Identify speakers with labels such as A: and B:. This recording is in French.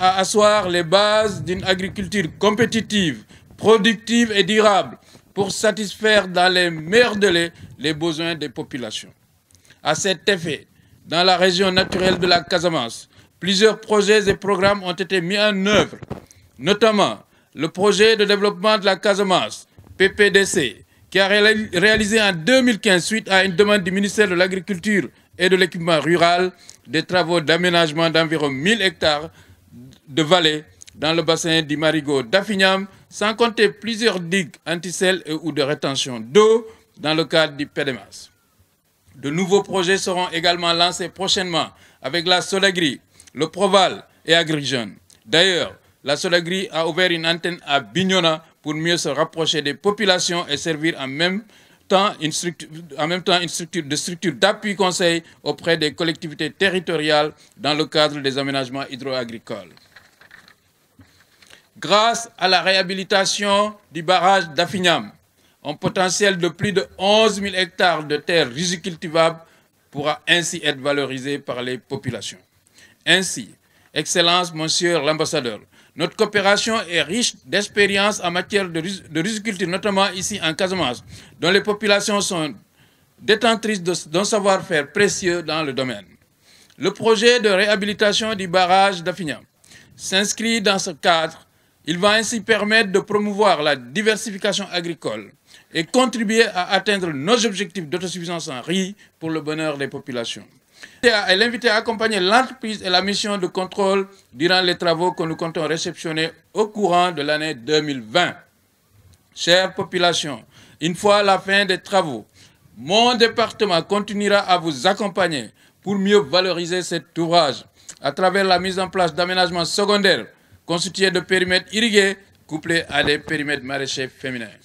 A: à asseoir les bases d'une agriculture compétitive, productive et durable pour satisfaire dans les meilleurs délais les besoins des populations. À cet effet, dans la région naturelle de la Casamance, plusieurs projets et programmes ont été mis en œuvre, notamment le projet de développement de la Casamance, PPDC, qui a réalisé en 2015, suite à une demande du ministère de l'Agriculture et de l'équipement rural, des travaux d'aménagement d'environ 1000 hectares de vallées dans le bassin du Marigot d'Afignam, sans compter plusieurs digues anticelles ou de rétention d'eau dans le cadre du PDMAS. De nouveaux projets seront également lancés prochainement avec la Solagri, le Proval et AgriJeune. D'ailleurs, la Solagri a ouvert une antenne à Bignona pour mieux se rapprocher des populations et servir en même en même temps une structure de structure d'appui conseil auprès des collectivités territoriales dans le cadre des aménagements hydro-agricoles. Grâce à la réhabilitation du barrage d'Afignam, un potentiel de plus de 11 000 hectares de terres rizicultivables pourra ainsi être valorisé par les populations. Ainsi, Excellence, Monsieur l'ambassadeur, notre coopération est riche d'expériences en matière de, riziculture, notamment ici en Casamance, dont les populations sont détentrices d'un savoir-faire précieux dans le domaine. Le projet de réhabilitation du barrage d'Affignan s'inscrit dans ce cadre. Il va ainsi permettre de promouvoir la diversification agricole et contribuer à atteindre nos objectifs d'autosuffisance en riz pour le bonheur des populations. Elle est invitée à accompagner l'entreprise et la mission de contrôle durant les travaux que nous comptons réceptionner au courant de l'année 2020. Chère population, une fois la fin des travaux, mon département continuera à vous accompagner pour mieux valoriser cet ouvrage à travers la mise en place d'aménagements secondaires constitués de périmètres irrigués couplés à des périmètres maraîchers féminins.